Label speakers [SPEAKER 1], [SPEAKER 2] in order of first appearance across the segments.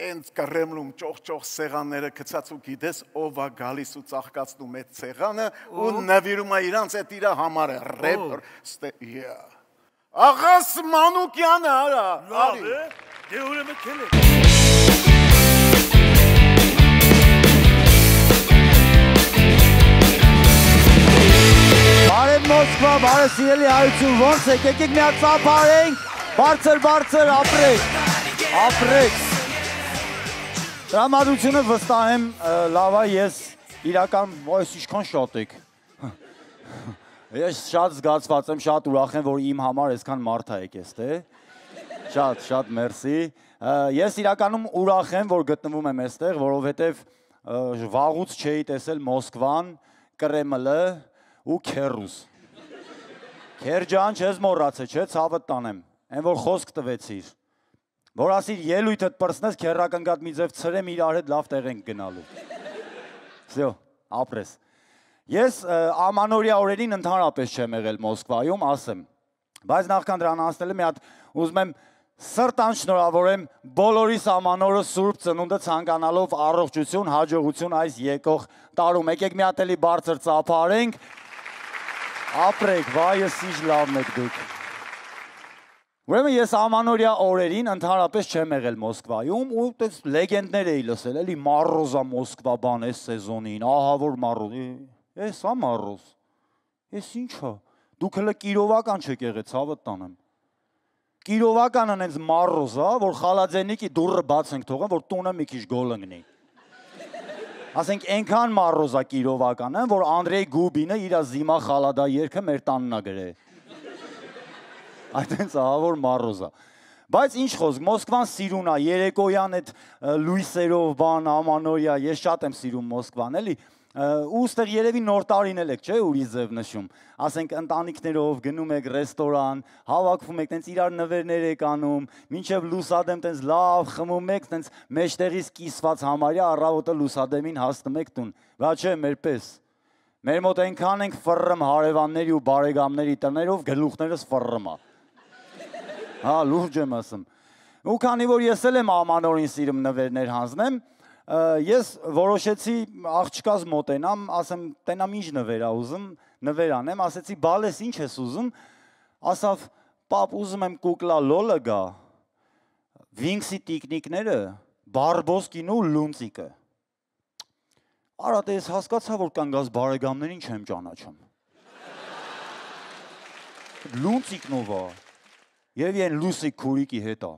[SPEAKER 1] հենց Կրեմլում ճողճող սեղանները գցած ու գիտես ով է գալիս ու ծաղկացնում այդ սեղանը ու նվիրում է իրանց այդ իր համարը ռեպեր yeah Աղաս Մանուկյանը արա արի դե ուրեմն քել է Բարև Մոսկվա, բարև սիրելի հայություն, ո՞նց եք։ Եկեք միացա բարենք, բարձր բարձր ապրեք։ Ապրեք։ Տրամադրությունը վստահ եմ լավա ես իրական այս ինչքան շատ եք։ Ես շատ զգացված եմ, շատ ուրախ եմ, որ իմ համար այսքան մարդ եք ես, թե։ Շատ, շատ մերսի։ Ես իրականում ուրախ եմ, որ գտնվում եմ այստեղ, որովհետև վաղուց չէի տեսել Մոսկվան, Կրեմլը ու Քերուս։ Քերջան, չես մոռացե, չէ՞, ցավը տանեմ։ Այն որ խոսք տվեցիր։ Որ ասիր ելույթդ պրծնես, քերրակնգատ մի ձև ծրեմ իրար հետ լավ տեղ ենք գնալու։ Всё, ապրես։ Ես ամանորյա օրերին ընդհանրապես չեմ եղել Մոսկվայում, ասեմ։ Բայց նախքան դրան անցնելը մի հատ ուզում եմ սրտան շնորհավորեմ բոլորիս ամանորը Սուրբ ծնունդը ցանկանալով առողջություն, հաջողություն այս եկող տարում։ Եկեք մի հատ էլի բարձր ծափարենք։ Ապրեք, վայ, ես ինչ լավն եք դուք։ Ուրեմն ես ամանորյա օրերին ընդհանրապես չեմ եղել Մոսկվայում ու այդպես լեգենդներ էի լսել, էլի Մարոզա Մոսկվա բան այս սեզոնին, ահա որ Մարոզ։ Էս հա Մարոզ։ Էս ի՞նչա։ Դուք հələ Կիրովական չեք եղել, ցավը տանեմ։ Կիրովականը հենց Մարոզա, որ Խալաձենիկի դուրը բաց ենք թողել, որ տունը մի քիչ գոլ ընկնի։ Ասենք այնքան Մարոզա Կիրովականը, որ Անդրեյ Գուբինը իր զիմա խալադա երգը մեր տաննա գրել այտենց ահավոր մարոզա։ Բայց ինչ խոսք, Մոսկվան սիրուն է, երեկոյան այդ լույսերով բան ամանորյա, ես շատ եմ սիրում Մոսկվան, էլի։ Ու ստեղ երևի նոր տարին էլ եք, չէ՞, ուրի ձև նշում։ Ասենք ընտանիքներով գնում եք ռեստորան, հավաքվում եք, տենց իրար նվերներ եք անում, մինչև լուսադեմ տենց լավ խմում եք, տենց մեջտեղից կիսված համարյա առավոտը լուսադեմին հասնում եք տուն։ Վա չէ, մերպես։ Մեր մոտ այնքան ենք ֆռռմ հարևանների ու բարեկամների տներով գլուխներս ֆռռմա։ են Հա, լուրջ եմ ասում։ Ու քանի որ ես էլ եմ ամանորին սիրում նվերներ հանձնեմ, ես որոշեցի աղջկաս մոտենամ, ասեմ, տենամ ինչ նվերա ուզում, նվեր անեմ, ասեցի, «Բալես ինչ ես ուզում»։ Ասավ, «Պապ, ուզում եմ կուկլա լոլը գա»։ Վինքսի տիկնիկները, բարբոս կինու լունցիկը։ Արա դե ես հասկացա, որ կան գազ բարեկամներին չեմ ճանաչում։ Լունցիկնովա։ Եվ այն Լուսի քուրիկի հետ է։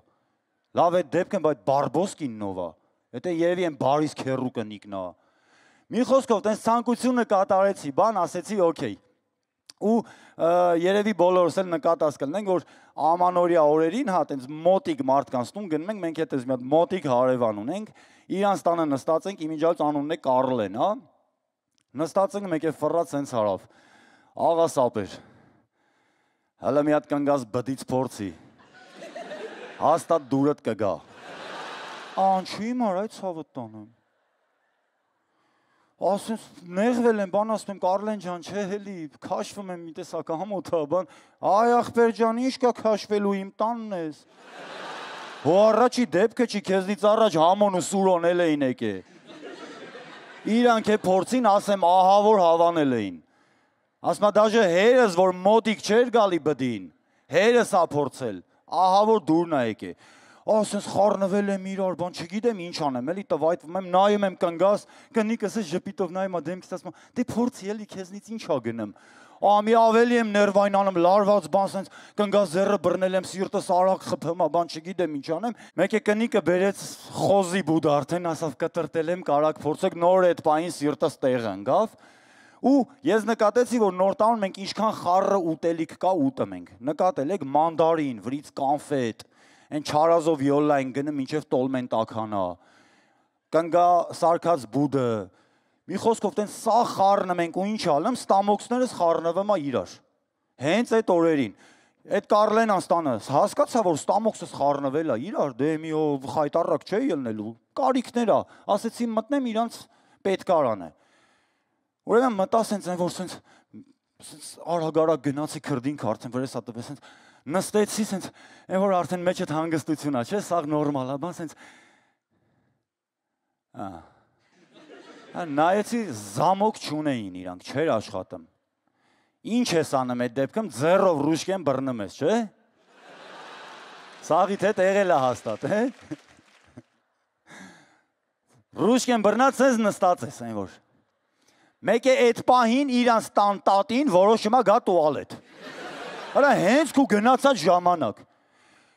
[SPEAKER 1] Լավ է դեպքում, բայց Բարբոսկինն ով է։ Դա եւ այն Բարիս քերու կնիկն է։ Մի խոսքով, տենց ցանկությունը կատարեցի, բան ասեցի, օքեյ ու երևի բոլորս էլ նկատած կլինենք որ ամանորյա օրերին հա տենց մոտիկ մարդկանց տուն գնում ենք մենք հետ էս մի հատ մոտիկ հարևան ունենք իրանց տանը նստած ենք իմիջալից անունն է Կարլեն հա նստած ենք մեկ է ֆռած հենց հարավ աղասապեր Հələ մի հատ կանգաս բդից փորձի։ Հաստատ դուրդ կգա։ Անչի՞ մար այդ ցավը տանեմ։ Ասում նեղվել եմ, բան ասում եմ Կարլեն ջան, չէ հելի, քաշվում եմ մի տեսակ համոթա, բան, այ ախպեր ջան, ի՞նչ կա քաշվելու իմ տանն ես։ Հո առաջի դեպքը չի, քեզնից առաջ համոն ու սուրոն էլ էին եկե։ Իրանք է փորձին ասեմ, ահա որ հավանել էին ասմա դաժե հերս, որ մոտիկ չեր գալի բդին, հերս ափորցել, ահա որ դուրն է եկե։ Ասես խառնվել եմ իրար, բան չգիտեմ ինչ անեմ, էլի տվայտվում եմ, նայում եմ կնգաս, կնիկս էս ժպիտով նայում դեմքից ասում, դե փորձի էլի քեզնից ինչ ա գնեմ։ Ամի ավելի եմ ներվայնանում, լարված բան սենց կնգաս ձեռը բռնել եմ, սիրտս արագ խփում, բան չգիտեմ ինչ անեմ։ Մեկ է կնիկը բերեց խոզի բուդ արդեն ասավ կտրտել եմ, կարակ փորձեք նոր այդ պահին սիրտս տեղ ընկավ։ Ու ես նկատեցի, որ նոր տարում մենք ինչքան խառը ուտելիք կա ուտում ենք։ Նկատել եք մանդարին, վրից կոնֆետ, այն չարազով յոլլային գնում ինչև տոլմեն տականա։ Կնգա սարկած բուդը։ Մի խոսքով տեն սա խառնը մենք ու ինչ ալեմ, ստամոքսներս խառնվում է իրար։ Հենց այդ օրերին Այդ Կարլեն Անստանը հասկացա, որ ստամոքսս խառնվել է իրար, դե մի ով խայտարակ չէ ելնելու։ Կարիքներ է, ասեցի մտնեմ իրանց պետքարանը։ Ուրեմն մտա սենց այն որ սենց սենց արագ-արագ գնացի քրդին քարտեն վրես հատը սենց նստեցի սենց այն որ արդեն մեջը հանգստությունա, չէ՞, սա նորմալ է, բան սենց Ահա նայեցի զամոք չունեին իրանք, չէր աշխատում։ Ինչ ես անում այդ դեպքում ձեռով ռուշկեն բռնում ես, չէ՞։ Սաղիթ հետ եղել է հաստատ, հե՞։ Ռուշկեն բռնած ես նստած ես այն որ։ Մեկ է այդ պահին իրանց տան տատին որոշումա գա տուալետ։ Հələ հենց քու գնացած ժամանակ։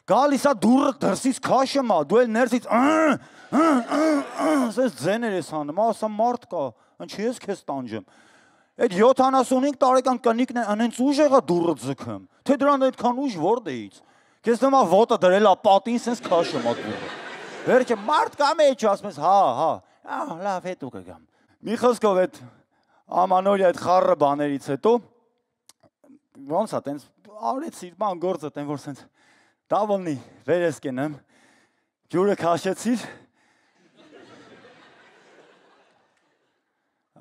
[SPEAKER 1] Գալիս է դուրը դրսից քաշմա, դու էլ ներսից ասես ձեներ ես հանում, ասա մարդ կա, ինչի ես քեզ տանջում։ Այդ 75 տարեկան կնիկն է անենց ուժ եղա դուրը ձգում։ Թե դրան այդքան ուժ որդեից։ Քեզ նոմա ոտը դրելա պատին, սենց քաշում ատում։ Վերջը մարդ կա մեջ ասում ես, հա, հա, լավ, հետո կգամ։ Մի խոսքով այդ Ամանորի այդ խառը բաներից հետո ոնց է տենց արեցի ման գործը տեն որ սենց դավոլնի վերես կենեմ ջուրը քաշեցի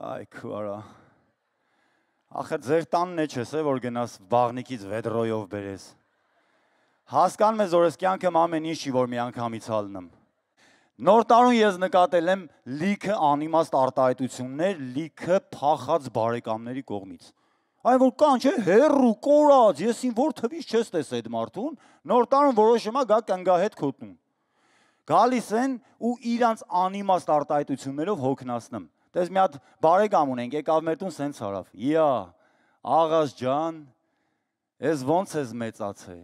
[SPEAKER 1] այ քուարա ախր ձեր տանն է չես է որ գնաս բաղնիկից վեդրոյով բերես հասկանում ես որ ես կյանքում ամեն ինչի որ մի անգամից հալնեմ Նոր տարուն ես նկատել եմ լիքը անիմաստ արտահայտություններ, լիքը փախած բարեկամների կողմից։ Այն որ կան, չէ, հերրու կորած, ես ին որ թվից չես տես այդ մարդուն, նոր տարուն որոշումա գա կնգահետ քոտնում։ Գալիս են ու իրանց անիմաստ արտահայտություններով հոգնածնում։ Տես մի հատ բարեկամ ունենք, եկավ մեր տուն սենց հարավ։ Իա, աղաս ջան, ես ո՞նց ես մեծացել։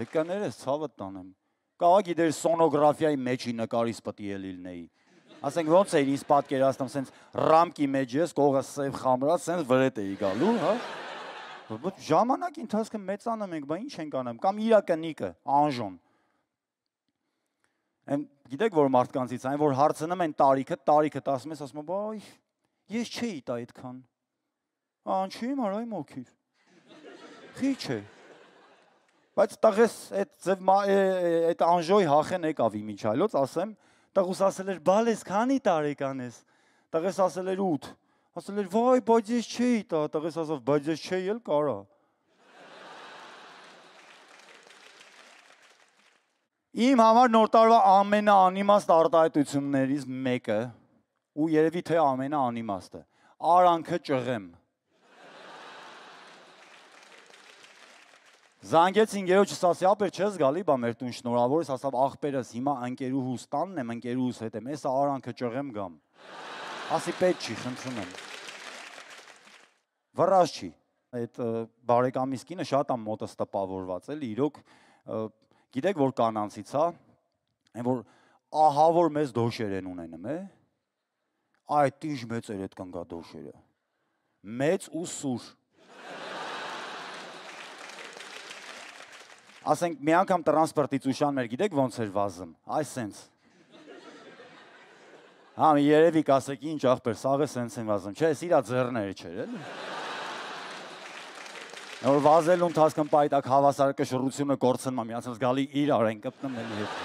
[SPEAKER 1] Եկա ներես, ցավը տանեմ։ Կաղա գիտեր սոնոգրաֆիայի մեջի նկարից պտի է լիլնեի։ Ասենք ոնց էր ինձ պատկերացնում, սենց ռամկի մեջ ես, կողը սև խամրած, սենց վրետ էի գալու, հա։ Ժամանակ ընթացքը մեծանում ենք, բա ինչ ենք անում, կամ իրա կնիկը, անժոն։ Այն գիտեք որ մարդկանցից այն որ հարցնում են տարիքը, տարիքը ասում ես, ասում եմ, «Բայ, ես չէի տա այդքան»։ Անչի՞ մարայ մոքիր։ Խիչ է։ Բայց տղես այդ ձև այդ անժոյ հախեն եկավ իմ միջայլոց, ասեմ, տղուս ասել էր՝ «Բալես քանի տարեկան ես»։ Տղես ասել էր 8։ Ասել էր՝ «Վայ, բայց ես չէի տա»։ Տղես ասավ՝ «Բայց ես չէի էլ կարա»։ Իմ համար նոր տարվա ամենաանիմաստ արտահայտություններից մեկը ու երևի թե ամենաանիմաստը արանքը ճղեմ Զանգեց ինգերոջս ասի, ապեր չես գալի, բա մեր տուն շնորհավոր ես, ասավ աղբերս, հիմա ընկերուհուս տանն եմ, ընկերուհուս հետ եմ, էսա արանքը ճղեմ գամ։ Ասի պետք չի, խնդրում եմ։ Վռած չի։ Այդ բարեկամիս կինը շատ ամ մոտս տպավորված էլի, իրոք գիտեք որ կանանցից հա, այն որ ահա որ մեզ դոշեր են ունենում, է։ Այդ ինչ մեծ էր այդ կնգա դոշերը։ Մեծ ու սուր ասենք մի անգամ տրանսպորտից ուշան մեր գիտեք ոնց էր վազում այսպես հա մի երևի կասեք ինչ ախպեր սաղը սենց են վազում չէ ես իրա ձեռները չէր էլ նոր վազելու ընթացքում պայտակ հավասարակը շռությունը կորցնում եմ միացած գալի իրար են կպնում էլի հետ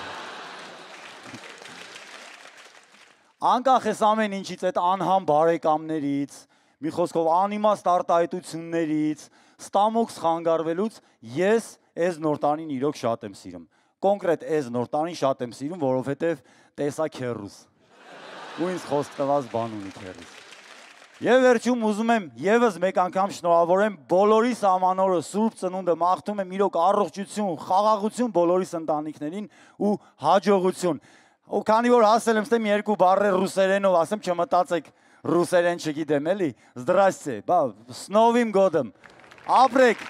[SPEAKER 1] անկախ էս ամեն ինչից այդ անհամ բարեկամներից մի խոսքով անիմաստ արտահայտություններից, ստամոքս խանգարվելուց ես այս նոր տանին իրոք շատ եմ սիրում։ Կոնկրետ այս նոր տանին շատ եմ սիրում, որովհետև տեսա քերուս։ Ու ինձ խոսք տված բան ունի քերուս։ Եվ վերջում ուզում եմ եւս մեկ անգամ շնորհավորեմ բոլորիս ամանորը Սուրբ Ծնունդը մաղթում եմ իրոք առողջություն, խաղաղություն բոլորիս ընտանիքներին ու հաջողություն։ Ու քանի որ հասել եմ ստեմ երկու բառեր ռուսերենով, ասեմ չմտածեք, ռուսերեն չգիտեմ էլի։ Զդրասցե, բա, սնովիմ գոդմ։ Ապրեք։